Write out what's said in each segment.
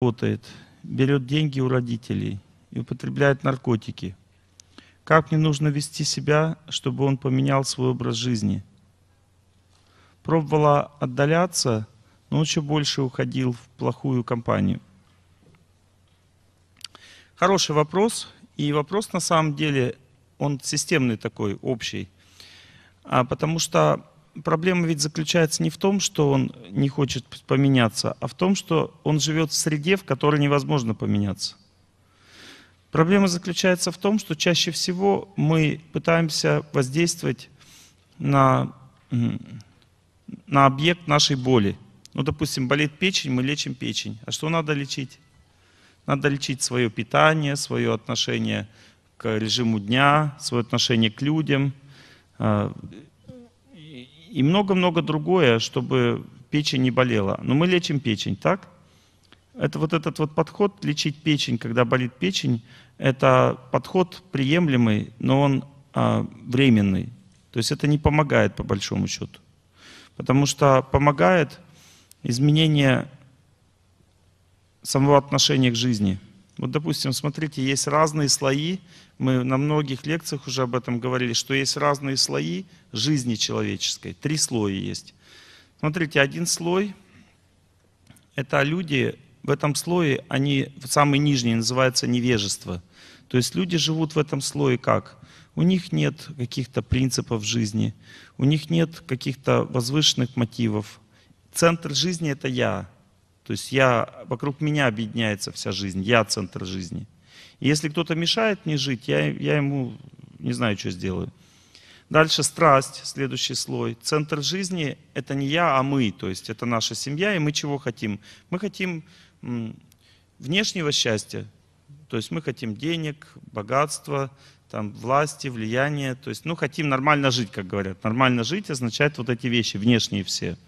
работает, берет деньги у родителей и употребляет наркотики. Как мне нужно вести себя, чтобы он поменял свой образ жизни? Пробовала отдаляться, но еще больше уходил в плохую компанию. Хороший вопрос. И вопрос на самом деле, он системный такой, общий. А потому что проблема ведь заключается не в том, что он не хочет поменяться, а в том, что он живет в среде, в которой невозможно поменяться. Проблема заключается в том, что чаще всего мы пытаемся воздействовать на, на объект нашей боли. Ну, допустим, болит печень, мы лечим печень. А что надо лечить? Надо лечить свое питание, свое отношение к режиму дня, свое отношение к людям, а, и много-много другое, чтобы печень не болела. Но мы лечим печень, так? Это вот этот вот подход лечить печень, когда болит печень, это подход приемлемый, но он а, временный. То есть это не помогает по большому счету. Потому что помогает изменение самого отношения к жизни – вот, допустим, смотрите, есть разные слои, мы на многих лекциях уже об этом говорили, что есть разные слои жизни человеческой, три слоя есть. Смотрите, один слой — это люди, в этом слое, они, самый нижний, называется невежество. То есть люди живут в этом слое как? У них нет каких-то принципов жизни, у них нет каких-то возвышенных мотивов. Центр жизни — это «я», то есть я, вокруг меня объединяется вся жизнь, я центр жизни. И если кто-то мешает мне жить, я, я ему не знаю, что сделаю. Дальше страсть, следующий слой. Центр жизни – это не я, а мы, то есть это наша семья, и мы чего хотим? Мы хотим внешнего счастья, то есть мы хотим денег, богатства, там, власти, влияния, то есть ну, хотим нормально жить, как говорят. Нормально жить означает вот эти вещи, внешние все.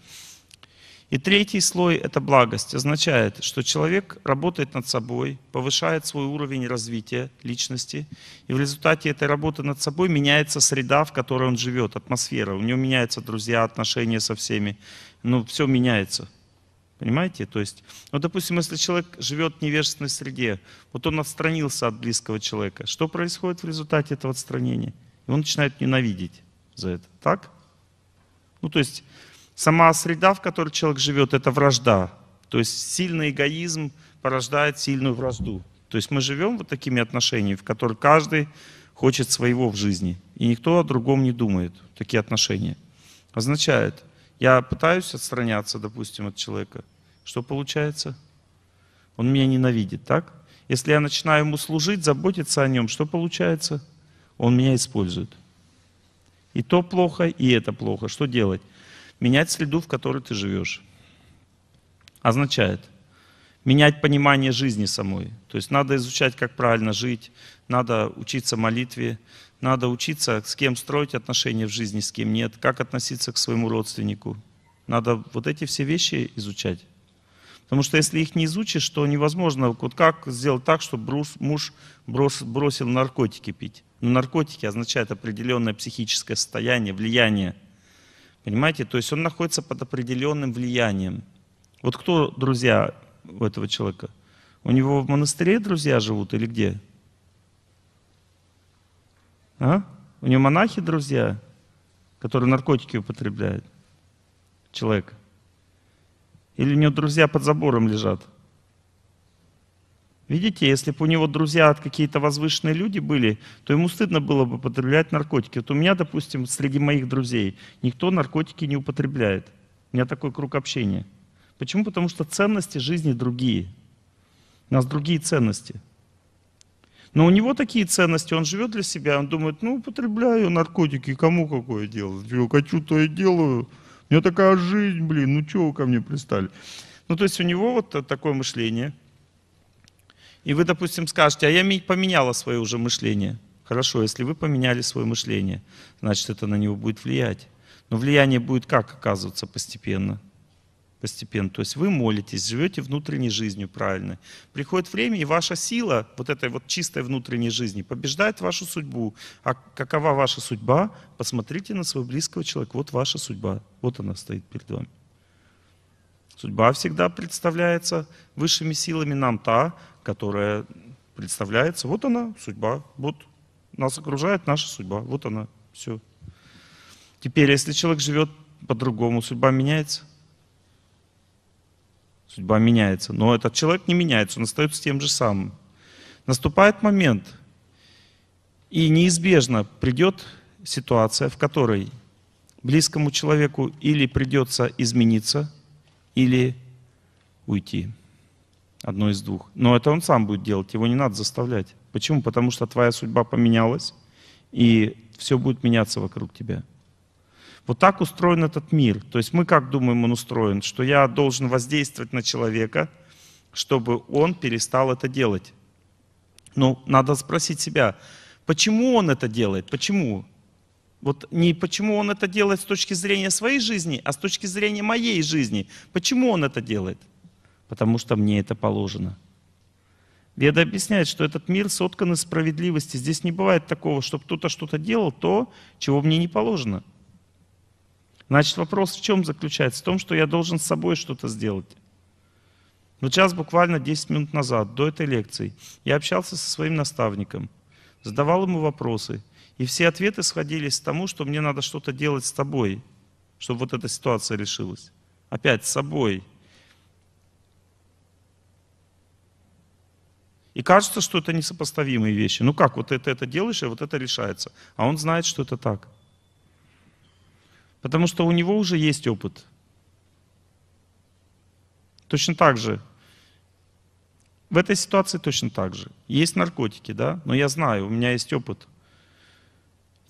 И третий слой – это благость. Означает, что человек работает над собой, повышает свой уровень развития личности, и в результате этой работы над собой меняется среда, в которой он живет, атмосфера. У него меняются друзья, отношения со всеми. Ну, все меняется. Понимаете? То есть, ну, допустим, если человек живет в невежественной среде, вот он отстранился от близкого человека, что происходит в результате этого отстранения? И он начинает ненавидеть за это. Так? Ну, то есть Сама среда, в которой человек живет, это вражда. То есть сильный эгоизм порождает сильную вражду. То есть мы живем вот такими отношениями, в которых каждый хочет своего в жизни. И никто о другом не думает. Такие отношения. Означает, я пытаюсь отстраняться, допустим, от человека. Что получается? Он меня ненавидит, так? Если я начинаю ему служить, заботиться о нем, что получается? Он меня использует. И то плохо, и это плохо. Что делать? менять среду, в которой ты живешь. Означает менять понимание жизни самой. То есть надо изучать, как правильно жить, надо учиться молитве, надо учиться, с кем строить отношения в жизни, с кем нет, как относиться к своему родственнику. Надо вот эти все вещи изучать. Потому что если их не изучишь, то невозможно, вот как сделать так, чтобы муж бросил наркотики пить. Но наркотики означают определенное психическое состояние, влияние – Понимаете? То есть он находится под определенным влиянием. Вот кто друзья у этого человека? У него в монастыре друзья живут или где? А? У него монахи друзья, которые наркотики употребляют. Человек. Или у него друзья под забором лежат? Видите, если бы у него друзья какие-то возвышенные люди были, то ему стыдно было бы употреблять наркотики. Вот у меня, допустим, среди моих друзей никто наркотики не употребляет. У меня такой круг общения. Почему? Потому что ценности жизни другие. У нас другие ценности. Но у него такие ценности, он живет для себя, он думает, ну, употребляю наркотики, кому какое дело? Я хочу, то и делаю. У меня такая жизнь, блин, ну чего вы ко мне пристали? Ну, то есть у него вот э, такое мышление – и вы, допустим, скажете, а я поменяла свое уже мышление. Хорошо, если вы поменяли свое мышление, значит, это на него будет влиять. Но влияние будет как оказываться постепенно? Постепенно. То есть вы молитесь, живете внутренней жизнью правильно. Приходит время, и ваша сила вот этой вот чистой внутренней жизни побеждает вашу судьбу. А какова ваша судьба? Посмотрите на своего близкого человека. Вот ваша судьба. Вот она стоит перед вами. Судьба всегда представляется высшими силами нам та, которая представляется. Вот она, судьба. Вот нас окружает наша судьба. Вот она, все. Теперь, если человек живет по-другому, судьба меняется. Судьба меняется. Но этот человек не меняется, он остается тем же самым. Наступает момент, и неизбежно придет ситуация, в которой близкому человеку или придется измениться, или уйти. Одно из двух. Но это он сам будет делать, его не надо заставлять. Почему? Потому что твоя судьба поменялась, и все будет меняться вокруг тебя. Вот так устроен этот мир. То есть мы как думаем, он устроен? Что я должен воздействовать на человека, чтобы он перестал это делать. Ну, надо спросить себя, почему он это делает? Почему? Вот не почему он это делает с точки зрения своей жизни, а с точки зрения моей жизни. Почему он это делает? потому что мне это положено. Веда объясняет, что этот мир соткан из справедливости. Здесь не бывает такого, чтобы кто-то что-то делал, то, чего мне не положено. Значит, вопрос в чем заключается? В том, что я должен с собой что-то сделать. Вот сейчас, буквально 10 минут назад, до этой лекции, я общался со своим наставником, задавал ему вопросы, и все ответы сходились к тому, что мне надо что-то делать с тобой, чтобы вот эта ситуация решилась. Опять с собой. И кажется, что это несопоставимые вещи. Ну как, вот это, это делаешь, а вот это решается. А он знает, что это так. Потому что у него уже есть опыт. Точно так же. В этой ситуации точно так же. Есть наркотики, да, но я знаю, у меня есть опыт.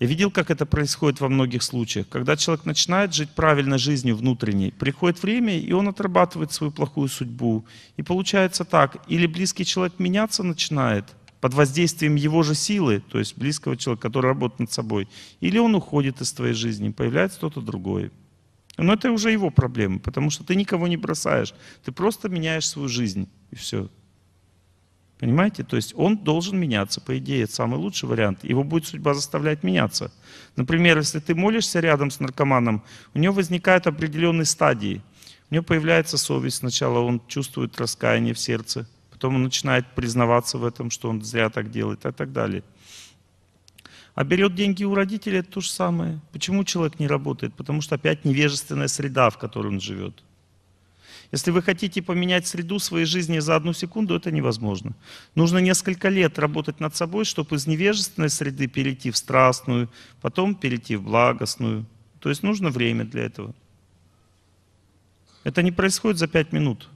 Я видел, как это происходит во многих случаях. Когда человек начинает жить правильной жизнью внутренней, приходит время, и он отрабатывает свою плохую судьбу. И получается так, или близкий человек меняться начинает под воздействием его же силы, то есть близкого человека, который работает над собой, или он уходит из твоей жизни, появляется кто-то другой. Но это уже его проблемы, потому что ты никого не бросаешь, ты просто меняешь свою жизнь, и все. Понимаете? То есть он должен меняться, по идее, это самый лучший вариант. Его будет судьба заставлять меняться. Например, если ты молишься рядом с наркоманом, у него возникают определенные стадии. У него появляется совесть. Сначала он чувствует раскаяние в сердце, потом он начинает признаваться в этом, что он зря так делает и а так далее. А берет деньги у родителей, это то же самое. Почему человек не работает? Потому что опять невежественная среда, в которой он живет. Если вы хотите поменять среду своей жизни за одну секунду, это невозможно. Нужно несколько лет работать над собой, чтобы из невежественной среды перейти в страстную, потом перейти в благостную. То есть нужно время для этого. Это не происходит за пять минут.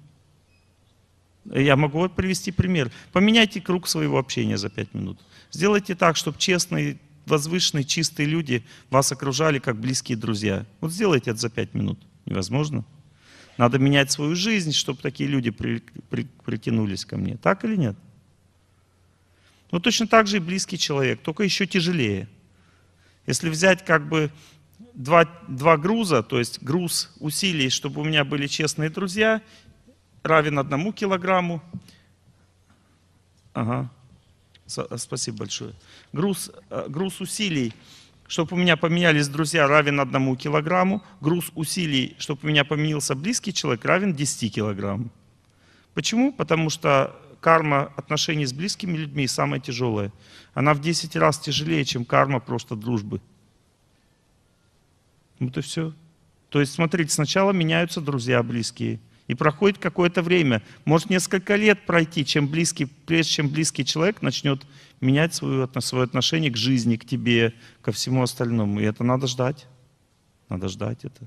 Я могу вот привести пример. Поменяйте круг своего общения за пять минут. Сделайте так, чтобы честные, возвышенные, чистые люди вас окружали как близкие друзья. Вот сделайте это за пять минут. Невозможно? Надо менять свою жизнь, чтобы такие люди при, при, притянулись ко мне. Так или нет? Ну точно так же и близкий человек, только еще тяжелее. Если взять как бы два, два груза, то есть груз усилий, чтобы у меня были честные друзья, равен одному килограмму. Ага, спасибо большое. Груз, э, груз усилий чтобы у меня поменялись друзья, равен одному килограмму. Груз усилий, чтобы у меня поменялся близкий человек, равен 10 килограмм. Почему? Потому что карма отношений с близкими людьми самая тяжелая. Она в 10 раз тяжелее, чем карма просто дружбы. Вот и все. То есть, смотрите, сначала меняются друзья близкие – и проходит какое-то время, может несколько лет пройти, чем близкий, прежде чем близкий человек начнет менять свое, свое отношение к жизни, к тебе, ко всему остальному. И это надо ждать. Надо ждать это.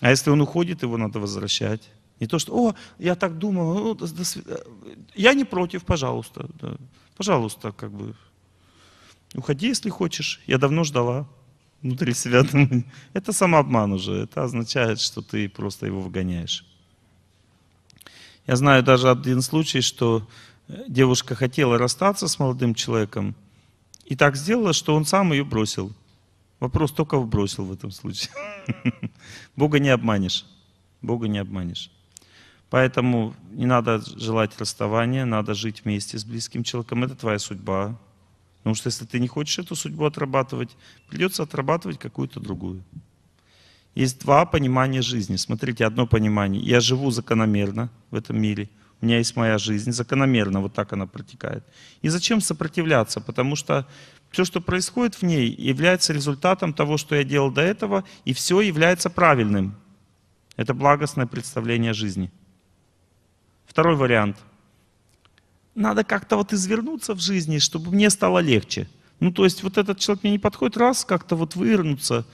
А если он уходит, его надо возвращать. Не то, что, о, я так думал, ну, до свид... Э, я не против, пожалуйста. Да. Пожалуйста, как бы, уходи, если хочешь. Я давно ждала внутри себя думать. Это самообман уже. Это означает, что ты просто его выгоняешь. Я знаю даже один случай, что э, девушка хотела расстаться с молодым человеком и так сделала, что он сам ее бросил. Вопрос только бросил в этом случае. Бога не обманешь. Бога не обманешь. Поэтому не надо желать расставания, надо жить вместе с близким человеком. Это твоя судьба, Потому что если ты не хочешь эту судьбу отрабатывать, придется отрабатывать какую-то другую. Есть два понимания жизни. Смотрите, одно понимание. Я живу закономерно в этом мире. У меня есть моя жизнь, закономерно вот так она протекает. И зачем сопротивляться? Потому что все, что происходит в ней, является результатом того, что я делал до этого, и все является правильным. Это благостное представление жизни. Второй вариант – надо как-то вот извернуться в жизни, чтобы мне стало легче. Ну, то есть вот этот человек мне не подходит, раз, как-то вот вывернуться,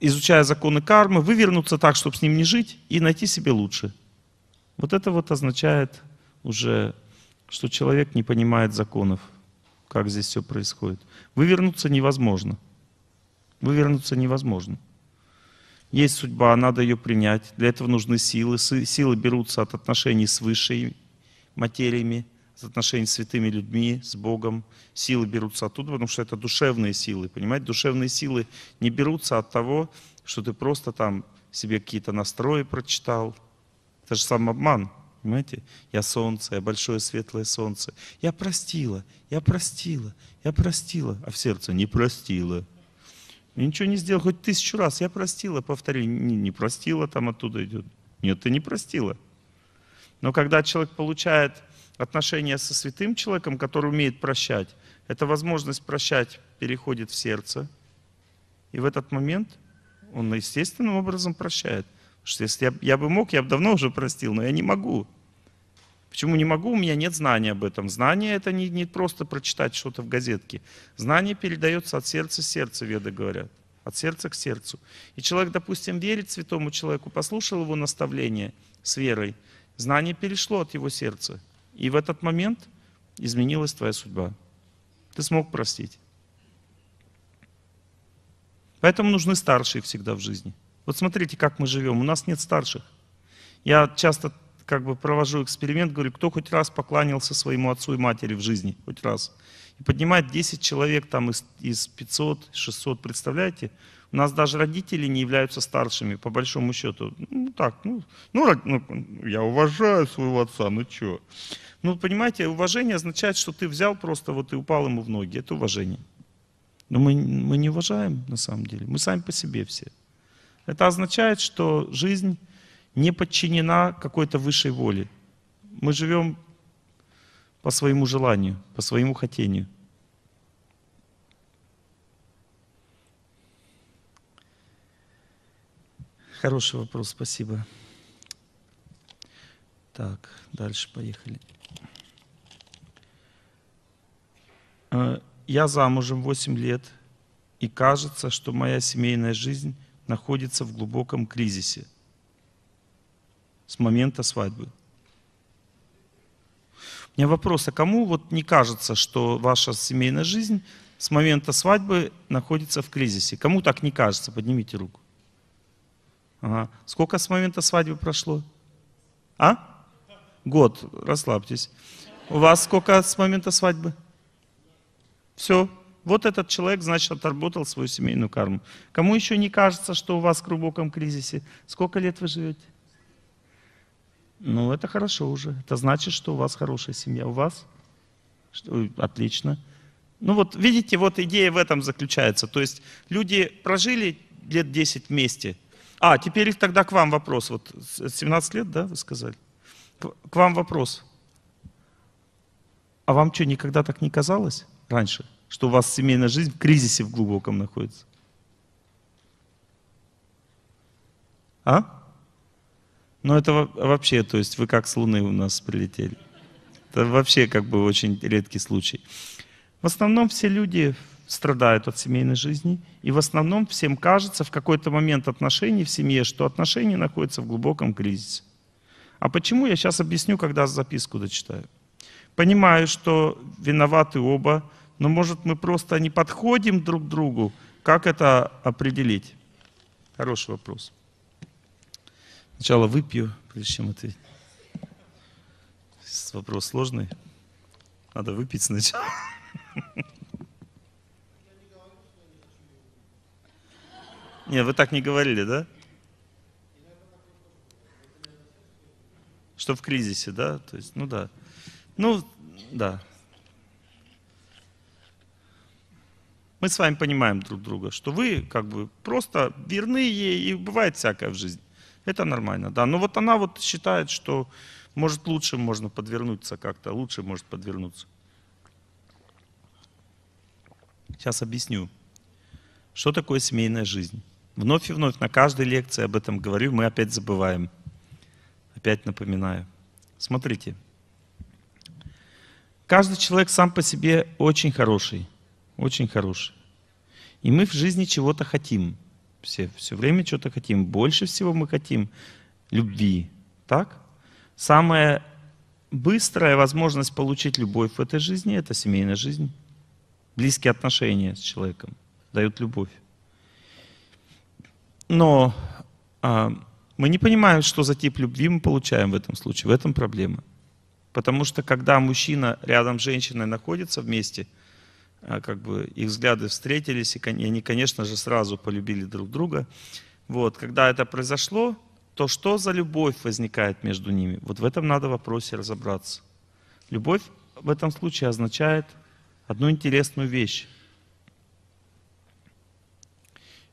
изучая законы кармы, вывернуться так, чтобы с ним не жить, и найти себе лучше. Вот это вот означает уже, что человек не понимает законов, как здесь все происходит. Вывернуться невозможно. Вывернуться невозможно. Есть судьба, надо ее принять. Для этого нужны силы. Силы берутся от отношений с высшей материями, с отношениями с святыми людьми, с Богом. Силы берутся оттуда, потому что это душевные силы, понимаете? Душевные силы не берутся от того, что ты просто там себе какие-то настрои прочитал. Это же сам обман, понимаете? Я солнце, я большое светлое солнце. Я простила, я простила, я простила, а в сердце не простила. Я ничего не сделал, хоть тысячу раз. Я простила, повтори, не, не простила, там оттуда идет. Нет, ты не простила. Но когда человек получает отношения со святым человеком, который умеет прощать, эта возможность прощать переходит в сердце. И в этот момент он естественным образом прощает. Потому что если я, я бы мог, я бы давно уже простил, но я не могу. Почему не могу? У меня нет знания об этом. Знание это не, не просто прочитать что-то в газетке. Знание передается от сердца к сердцу, веды говорят. От сердца к сердцу. И человек, допустим, верит святому человеку, послушал его наставление с верой – Знание перешло от его сердца. И в этот момент изменилась твоя судьба. Ты смог простить. Поэтому нужны старшие всегда в жизни. Вот смотрите, как мы живем. У нас нет старших. Я часто как бы провожу эксперимент, говорю, кто хоть раз покланялся своему отцу и матери в жизни, хоть раз. И поднимает 10 человек там из, из 500, 600, представляете? У нас даже родители не являются старшими, по большому счету. Ну так, ну, ну, ну я уважаю своего отца, ну что? Ну, понимаете, уважение означает, что ты взял просто, вот и упал ему в ноги. Это уважение. Но мы, мы не уважаем на самом деле. Мы сами по себе все. Это означает, что жизнь не подчинена какой-то высшей воле. Мы живем по своему желанию, по своему хотению. Хороший вопрос, спасибо. Так, дальше поехали. Э, Я замужем 8 лет, и кажется, что моя семейная жизнь находится в глубоком кризисе с момента свадьбы. У меня вопрос, а кому вот не кажется, что ваша семейная жизнь с момента свадьбы находится в кризисе? Кому так не кажется? Поднимите руку. Ага. Сколько с момента свадьбы прошло? А? Год. Расслабьтесь. У вас сколько с момента свадьбы? Все. Вот этот человек, значит, отработал свою семейную карму. Кому еще не кажется, что у вас в глубоком кризисе? Сколько лет вы живете? Ну, это хорошо уже. Это значит, что у вас хорошая семья. У вас? Что, отлично. Ну вот, видите, вот идея в этом заключается. То есть люди прожили лет 10 вместе – а, теперь тогда к вам вопрос. Вот 17 лет, да, вы сказали? К вам вопрос. А вам что, никогда так не казалось раньше, что у вас семейная жизнь в кризисе в глубоком находится? А? Ну это вообще, то есть вы как с Луны у нас прилетели. Это вообще как бы очень редкий случай. В основном все люди страдают от семейной жизни. И в основном всем кажется в какой-то момент отношений в семье, что отношения находятся в глубоком кризисе. А почему, я сейчас объясню, когда записку дочитаю. Понимаю, что виноваты оба, но может мы просто не подходим друг к другу. Как это определить? Хороший вопрос. Сначала выпью, прежде чем ответить. Вопрос сложный. Надо выпить сначала. Не, вы так не говорили, да? Что в кризисе, да? То есть, ну да. Ну, да. Мы с вами понимаем друг друга, что вы как бы просто верны ей, и бывает всякое в жизни. Это нормально, да. Но вот она вот считает, что может лучше можно подвернуться как-то, лучше может подвернуться. Сейчас объясню, что такое семейная жизнь. Вновь и вновь, на каждой лекции об этом говорю, мы опять забываем. Опять напоминаю. Смотрите. Каждый человек сам по себе очень хороший. Очень хороший. И мы в жизни чего-то хотим. Все, все время что-то хотим. Больше всего мы хотим любви. Так? Самая быстрая возможность получить любовь в этой жизни – это семейная жизнь. Близкие отношения с человеком дают любовь но а, мы не понимаем, что за тип любви мы получаем в этом случае, в этом проблема. Потому что когда мужчина рядом с женщиной находится вместе, а, как бы их взгляды встретились, и они, конечно же, сразу полюбили друг друга. Вот, когда это произошло, то что за любовь возникает между ними? Вот в этом надо в вопросе разобраться. Любовь в этом случае означает одну интересную вещь.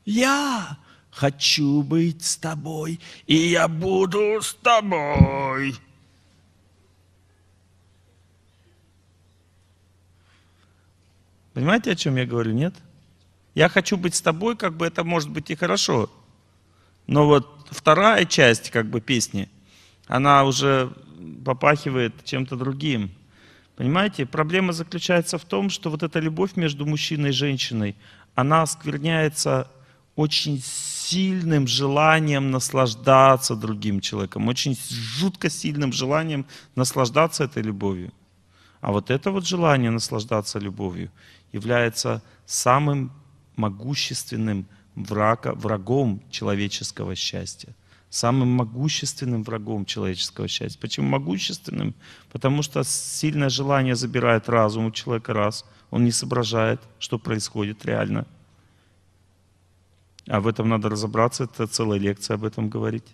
Я хочу быть с тобой, и я буду с тобой. Понимаете, о чем я говорю, нет? Я хочу быть с тобой, как бы это может быть и хорошо. Но вот вторая часть как бы песни, она уже попахивает чем-то другим. Понимаете, проблема заключается в том, что вот эта любовь между мужчиной и женщиной, она оскверняется очень сильным желанием наслаждаться другим человеком, очень жутко сильным желанием наслаждаться этой любовью. А вот это вот желание наслаждаться любовью является самым могущественным врага, врагом человеческого счастья. Самым могущественным врагом человеческого счастья. Почему могущественным? Потому что сильное желание забирает разум у человека раз, он не соображает, что происходит реально – а в этом надо разобраться, это целая лекция об этом говорить.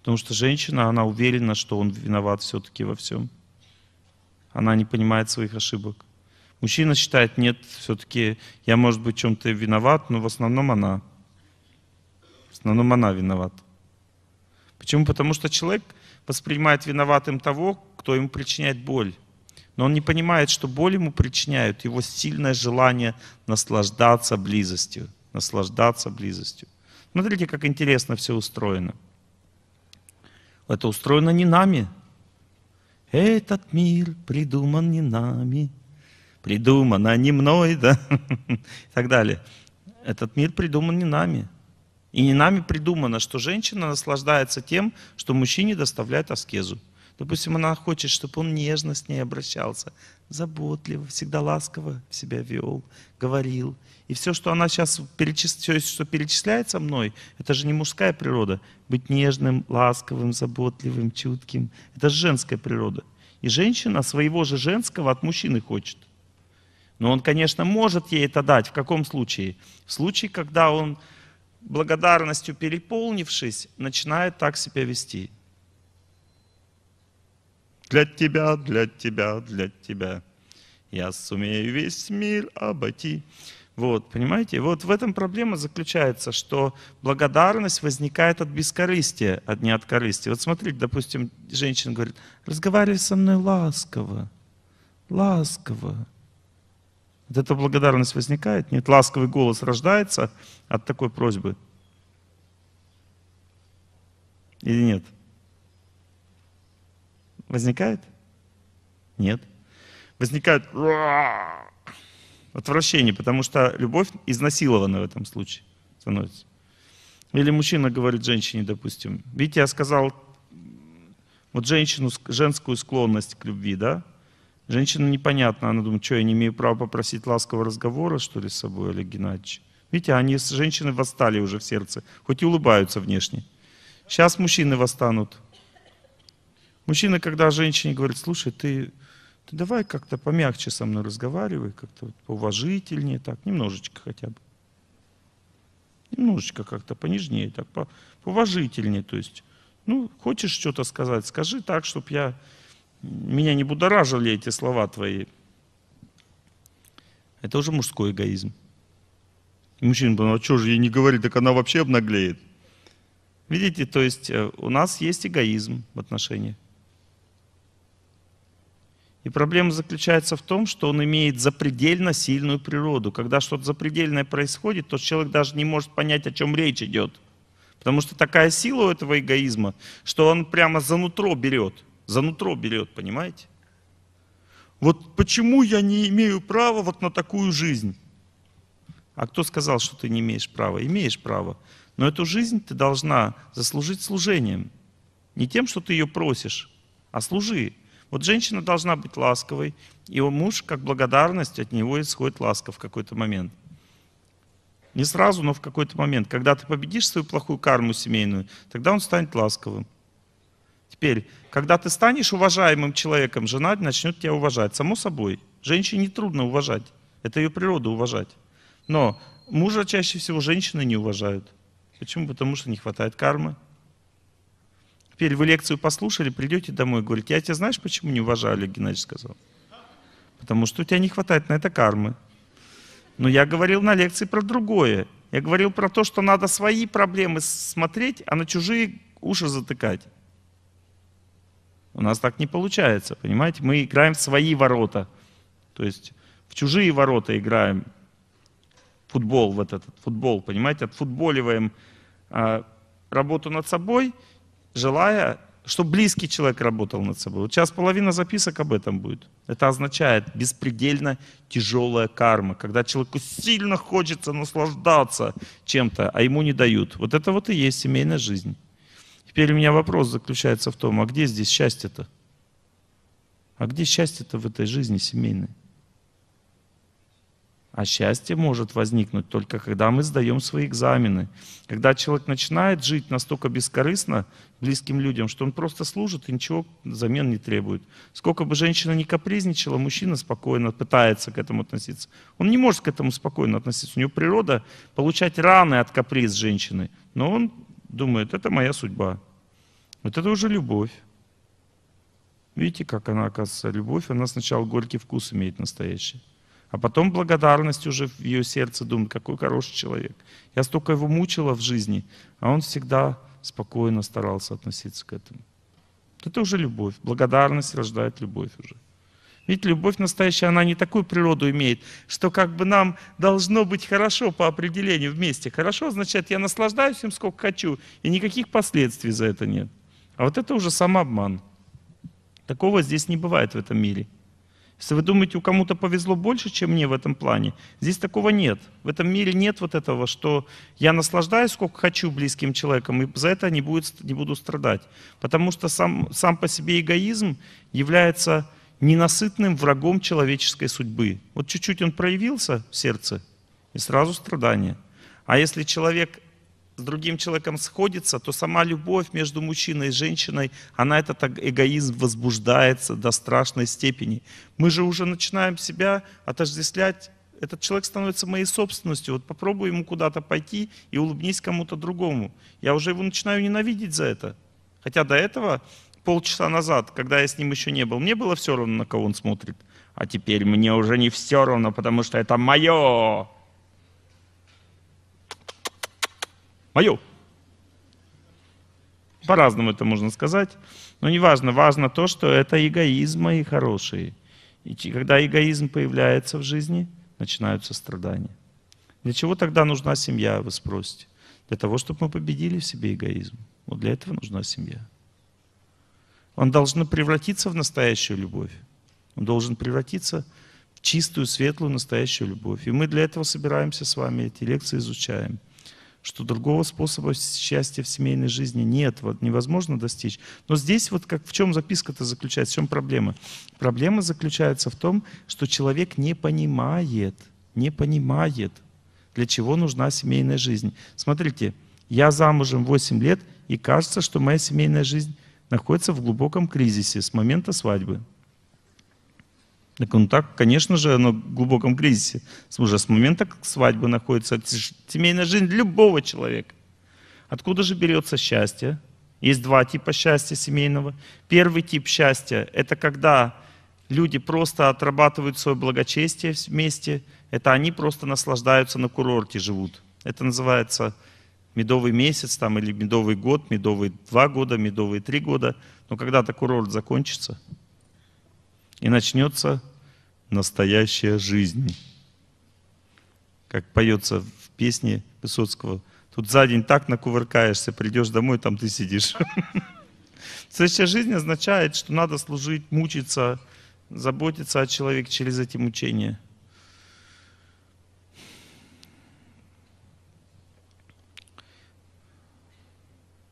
Потому что женщина, она уверена, что он виноват все-таки во всем. Она не понимает своих ошибок. Мужчина считает, нет, все-таки я, может быть, чем-то виноват, но в основном она. В основном она виноват. Почему? Потому что человек воспринимает виноватым того, кто ему причиняет боль. Но он не понимает, что боль ему причиняют его сильное желание наслаждаться близостью наслаждаться близостью. Смотрите, как интересно все устроено. Это устроено не нами. Этот мир придуман не нами, придумано а не мной, да, и так далее. Этот мир придуман не нами. И не нами придумано, что женщина наслаждается тем, что мужчине доставляет аскезу. Допустим, она хочет, чтобы он нежно с ней обращался, заботливо, всегда ласково себя вел, говорил. И все, что она сейчас перечисляет, все, что перечисляется мной, это же не мужская природа. Быть нежным, ласковым, заботливым, чутким. Это женская природа. И женщина своего же женского от мужчины хочет. Но он, конечно, может ей это дать. В каком случае? В случае, когда он благодарностью переполнившись, начинает так себя вести. Для тебя, для тебя, для тебя. Я сумею весь мир обойти. Вот, понимаете? Вот в этом проблема заключается, что благодарность возникает от бескорыстия, а не от корысти. Вот смотрите, допустим, женщина говорит, разговаривай со мной ласково, ласково. От этого благодарность возникает? Нет, ласковый голос рождается от такой просьбы? Или нет? Нет. Возникает? Нет. Возникает отвращение, потому что любовь изнасилована в этом случае становится. Или мужчина говорит женщине, допустим, видите, я сказал вот женщину, женскую склонность к любви, да? Женщина непонятно, она думает, что я не имею права попросить ласкового разговора, что ли, с собой, Олег Геннадьевич? Видите, они, женщины восстали уже в сердце, хоть и улыбаются внешне. Сейчас мужчины восстанут. Мужчина, когда женщине говорит, слушай, ты, ты давай как-то помягче со мной разговаривай, как-то вот поуважительнее, так, немножечко хотя бы. Немножечко как-то понежнее, так, по, поуважительнее, то есть, ну, хочешь что-то сказать, скажи так, чтобы я, меня не будоражили эти слова твои. Это уже мужской эгоизм. И мужчина "Ну а что же ей не говорит, так она вообще обнаглеет. Видите, то есть э, у нас есть эгоизм в отношениях. И проблема заключается в том, что он имеет запредельно сильную природу. Когда что-то запредельное происходит, то человек даже не может понять, о чем речь идет. Потому что такая сила у этого эгоизма, что он прямо за нутро берет. За нутро берет, понимаете? Вот почему я не имею права вот на такую жизнь? А кто сказал, что ты не имеешь права? Имеешь право. Но эту жизнь ты должна заслужить служением. Не тем, что ты ее просишь, а служи вот женщина должна быть ласковой, и муж, как благодарность, от него исходит ласка в какой-то момент. Не сразу, но в какой-то момент. Когда ты победишь свою плохую карму семейную, тогда он станет ласковым. Теперь, когда ты станешь уважаемым человеком, жена начнет тебя уважать. Само собой. Женщине трудно уважать. Это ее природа уважать. Но мужа чаще всего женщины не уважают. Почему? Потому что не хватает кармы теперь вы лекцию послушали, придете домой и говорите, я тебя знаешь, почему не уважаю, Олег Геннадьевич сказал? Потому что у тебя не хватает на это кармы. Но я говорил на лекции про другое. Я говорил про то, что надо свои проблемы смотреть, а на чужие уши затыкать. У нас так не получается, понимаете? Мы играем в свои ворота. То есть в чужие ворота играем. Футбол, вот этот футбол, понимаете? Отфутболиваем а, работу над собой желая, чтобы близкий человек работал над собой. Вот сейчас половина записок об этом будет. Это означает беспредельно тяжелая карма, когда человеку сильно хочется наслаждаться чем-то, а ему не дают. Вот это вот и есть семейная жизнь. Теперь у меня вопрос заключается в том, а где здесь счастье-то? А где счастье-то в этой жизни семейной? А счастье может возникнуть только когда мы сдаем свои экзамены. Когда человек начинает жить настолько бескорыстно близким людям, что он просто служит и ничего взамен не требует. Сколько бы женщина ни капризничала, мужчина спокойно пытается к этому относиться. Он не может к этому спокойно относиться. У него природа получать раны от каприз женщины. Но он думает, это моя судьба. Вот это уже любовь. Видите, как она, оказывается, любовь, она сначала горький вкус имеет настоящий. А потом благодарность уже в ее сердце думает, какой хороший человек. Я столько его мучила в жизни, а он всегда спокойно старался относиться к этому. Это уже любовь. Благодарность рождает любовь уже. Ведь любовь настоящая, она не такую природу имеет, что как бы нам должно быть хорошо по определению вместе. Хорошо означает, я наслаждаюсь им сколько хочу, и никаких последствий за это нет. А вот это уже самообман. Такого здесь не бывает в этом мире. Если вы думаете, у кому-то повезло больше, чем мне в этом плане, здесь такого нет. В этом мире нет вот этого, что я наслаждаюсь сколько хочу близким человеком, и за это не, будет, не буду страдать. Потому что сам, сам по себе эгоизм является ненасытным врагом человеческой судьбы. Вот чуть-чуть он проявился в сердце, и сразу страдание. А если человек с другим человеком сходится, то сама любовь между мужчиной и женщиной, она этот эгоизм возбуждается до страшной степени. Мы же уже начинаем себя отождествлять этот человек становится моей собственностью. Вот попробуй ему куда-то пойти и улыбнись кому-то другому. Я уже его начинаю ненавидеть за это. Хотя до этого, полчаса назад, когда я с ним еще не был, мне было все равно, на кого он смотрит. А теперь мне уже не все равно, потому что это мое. мое. По-разному это можно сказать, но не важно. Важно то, что это эгоизм мои хорошие. И когда эгоизм появляется в жизни, начинаются страдания. Для чего тогда нужна семья, вы спросите? Для того, чтобы мы победили в себе эгоизм. Вот для этого нужна семья. Он должен превратиться в настоящую любовь. Он должен превратиться в чистую, светлую, настоящую любовь. И мы для этого собираемся с вами, эти лекции изучаем что другого способа счастья в семейной жизни нет, вот невозможно достичь. Но здесь вот как, в чем записка-то заключается, в чем проблема? Проблема заключается в том, что человек не понимает, не понимает, для чего нужна семейная жизнь. Смотрите, я замужем 8 лет, и кажется, что моя семейная жизнь находится в глубоком кризисе с момента свадьбы. Так он ну так, конечно же, оно в глубоком кризисе. с Уже с момента свадьбы находится семейная жизнь любого человека. Откуда же берется счастье? Есть два типа счастья семейного. Первый тип счастья – это когда люди просто отрабатывают свое благочестие вместе, это они просто наслаждаются на курорте живут. Это называется медовый месяц там, или медовый год, медовые два года, медовые три года. Но когда-то курорт закончится – и начнется настоящая жизнь. Как поется в песне Высоцкого, тут за день так накувыркаешься, придешь домой, там ты сидишь. Настоящая жизнь означает, что надо служить, мучиться, заботиться о человеке через эти мучения.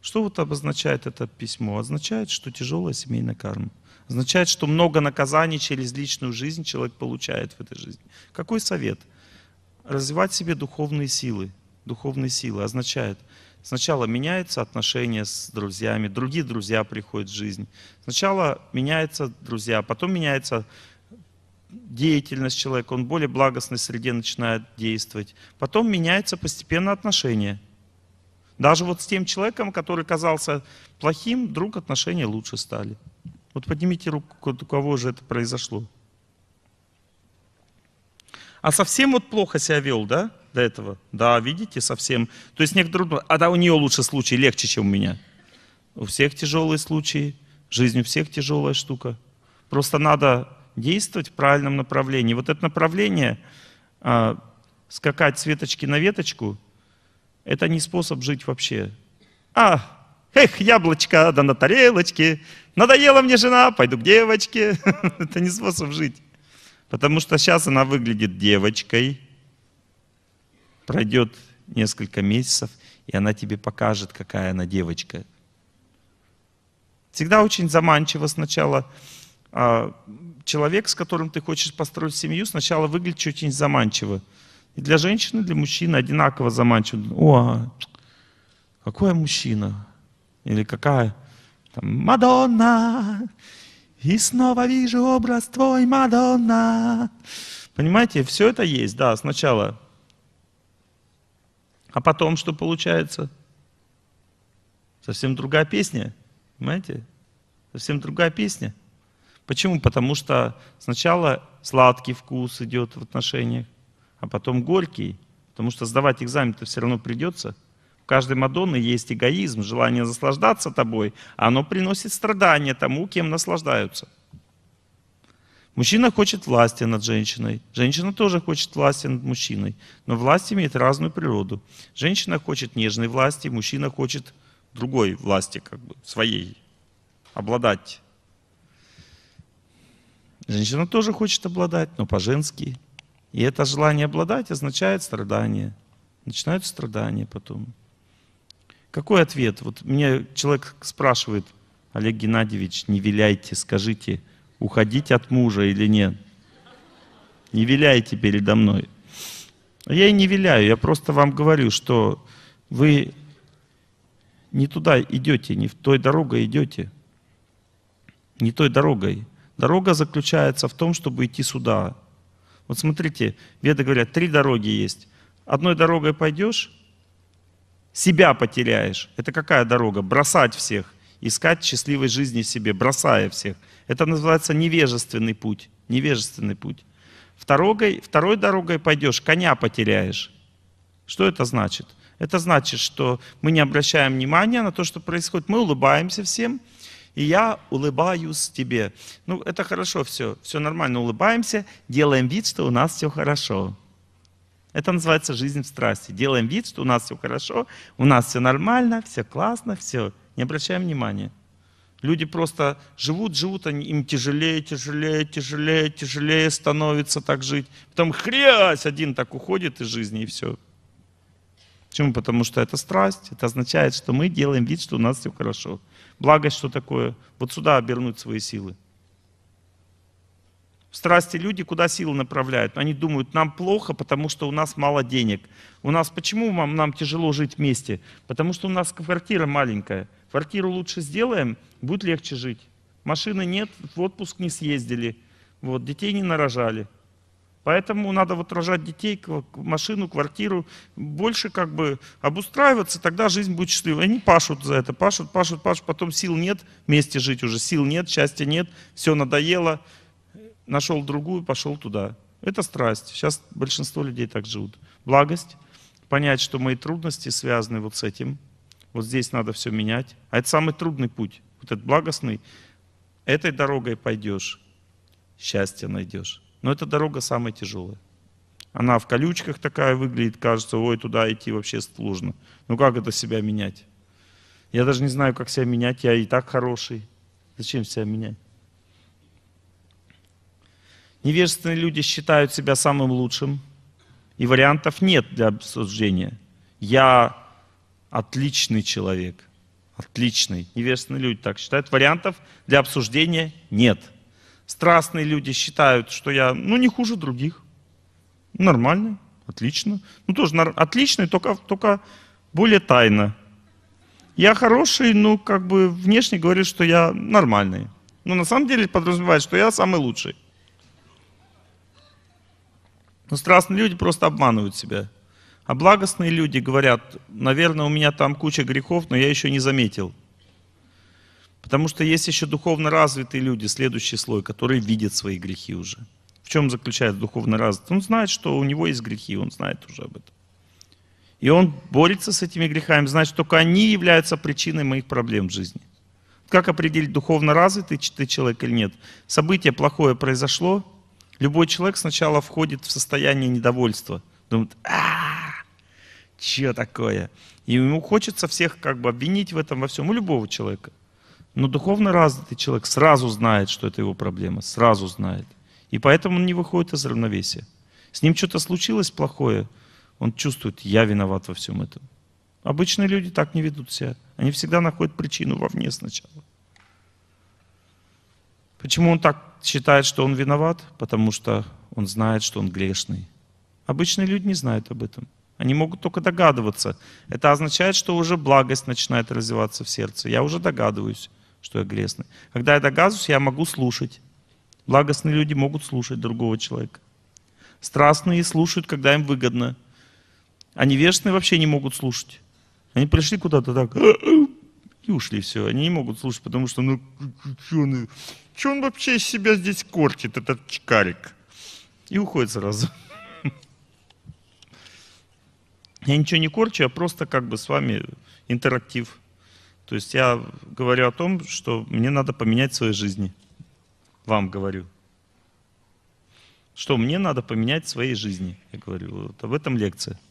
Что вот обозначает это письмо? Означает, что тяжелая семейная карма – Означает, что много наказаний через личную жизнь человек получает в этой жизни. Какой совет? Развивать в себе духовные силы. Духовные силы означает, сначала меняется отношения с друзьями, другие друзья приходят в жизнь. Сначала меняются друзья, потом меняется деятельность человека, он в более благостной среде начинает действовать. Потом меняется постепенно отношение. Даже вот с тем человеком, который казался плохим, вдруг отношения лучше стали. Вот поднимите руку, у кого же это произошло. А совсем вот плохо себя вел, да, до этого? Да, видите, совсем. То есть некоторые... А да, у нее лучше случай, легче, чем у меня. У всех тяжелые случаи, жизнь у всех тяжелая штука. Просто надо действовать в правильном направлении. Вот это направление, а, скакать с веточки на веточку, это не способ жить вообще. А, Эх, яблочко, да на тарелочке. Надоела мне жена, пойду к девочке. Это не способ жить. Потому что сейчас она выглядит девочкой. Пройдет несколько месяцев, и она тебе покажет, какая она девочка. Всегда очень заманчиво сначала а, человек, с которым ты хочешь построить семью, сначала выглядит очень заманчиво. И для женщины, и для мужчины одинаково заманчиво. О, какой мужчина, или какая? Там, Мадонна, и снова вижу образ твой, Мадонна. Понимаете, все это есть, да, сначала. А потом что получается? Совсем другая песня, понимаете? Совсем другая песня. Почему? Потому что сначала сладкий вкус идет в отношениях, а потом горький, потому что сдавать экзамен-то все равно придется – каждой Мадонны есть эгоизм, желание наслаждаться тобой, а оно приносит страдания тому, кем наслаждаются. Мужчина хочет власти над женщиной. Женщина тоже хочет власти над мужчиной. Но власть имеет разную природу. Женщина хочет нежной власти, мужчина хочет другой власти, как бы, своей, обладать. Женщина тоже хочет обладать, но по-женски. И это желание обладать означает страдание. Начинаются страдания потом. Какой ответ? Вот мне человек спрашивает, Олег Геннадьевич, не виляйте, скажите, уходить от мужа или нет? Не виляйте передо мной. А я и не виляю, я просто вам говорю, что вы не туда идете, не в той дорогой идете. Не той дорогой. Дорога заключается в том, чтобы идти сюда. Вот смотрите, веды говорят, три дороги есть. Одной дорогой пойдешь, себя потеряешь. Это какая дорога? Бросать всех, искать счастливой жизни себе, бросая всех. Это называется невежественный путь, невежественный путь. Второй, второй дорогой пойдешь, коня потеряешь. Что это значит? Это значит, что мы не обращаем внимания на то, что происходит. Мы улыбаемся всем, и я улыбаюсь тебе. Ну, это хорошо все, все нормально, улыбаемся, делаем вид, что у нас все хорошо. Это называется жизнь в страсти. Делаем вид, что у нас все хорошо, у нас все нормально, все классно, все. Не обращаем внимания. Люди просто живут, живут, они, им тяжелее, тяжелее, тяжелее, тяжелее становится так жить. Потом хрясь, один так уходит из жизни и все. Почему? Потому что это страсть. Это означает, что мы делаем вид, что у нас все хорошо. Благость что такое? Вот сюда обернуть свои силы. В страсти люди куда силы направляют? Они думают, нам плохо, потому что у нас мало денег. У нас почему нам, нам тяжело жить вместе? Потому что у нас квартира маленькая. Квартиру лучше сделаем, будет легче жить. Машины нет, в отпуск не съездили. Вот, детей не нарожали. Поэтому надо вот рожать детей, машину, квартиру, больше как бы обустраиваться, тогда жизнь будет счастливой. Они пашут за это, пашут, пашут, пашут, потом сил нет вместе жить уже, сил нет, счастья нет, все надоело, нашел другую, пошел туда. Это страсть. Сейчас большинство людей так живут. Благость, понять, что мои трудности связаны вот с этим. Вот здесь надо все менять. А это самый трудный путь. Вот этот благостный. Этой дорогой пойдешь, счастье найдешь. Но эта дорога самая тяжелая. Она в колючках такая выглядит, кажется, ой, туда идти вообще сложно. Ну как это себя менять? Я даже не знаю, как себя менять, я и так хороший. Зачем себя менять? Невежественные люди считают себя самым лучшим, и вариантов нет для обсуждения. Я отличный человек, отличный. Невежественные люди так считают. Вариантов для обсуждения нет. Страстные люди считают, что я, ну, не хуже других. Нормально, отлично. Ну, тоже отличный, только, только более тайно. Я хороший, ну, как бы внешне говорит, что я нормальный. Но на самом деле подразумевает, что я самый лучший. Но ну, страстные люди просто обманывают себя. А благостные люди говорят, наверное, у меня там куча грехов, но я еще не заметил. Потому что есть еще духовно развитые люди, следующий слой, которые видят свои грехи уже. В чем заключается духовно развитый? Он знает, что у него есть грехи, он знает уже об этом. И он борется с этими грехами, значит, только они являются причиной моих проблем в жизни. Как определить, духовно развитый ты человек или нет? Событие плохое произошло, Любой человек сначала входит в состояние недовольства. Думает, а что такое? И ему хочется всех как бы обвинить в этом во всем, у любого человека. Но духовно развитый человек сразу знает, что это его проблема, сразу знает. И поэтому он не выходит из равновесия. С ним что-то случилось плохое, он чувствует, я виноват во всем этом. Обычные люди так не ведут себя. Они всегда находят причину вовне сначала. Почему он так считает, что он виноват? Потому что он знает, что он грешный. Обычные люди не знают об этом. Они могут только догадываться. Это означает, что уже благость начинает развиваться в сердце. Я уже догадываюсь, что я грешный. Когда я догадываюсь, я могу слушать. Благостные люди могут слушать другого человека. Страстные слушают, когда им выгодно. А невежественные вообще не могут слушать. Они пришли куда-то так, и ушли все. Они не могут слушать, потому что, ну, что он, ну, он вообще из себя здесь корчит, этот чкарик? И уходит сразу. Я ничего не корчу, я просто как бы с вами интерактив. То есть я говорю о том, что мне надо поменять в своей жизни. Вам говорю. Что мне надо поменять в своей жизни, я говорю. Вот об этом лекция.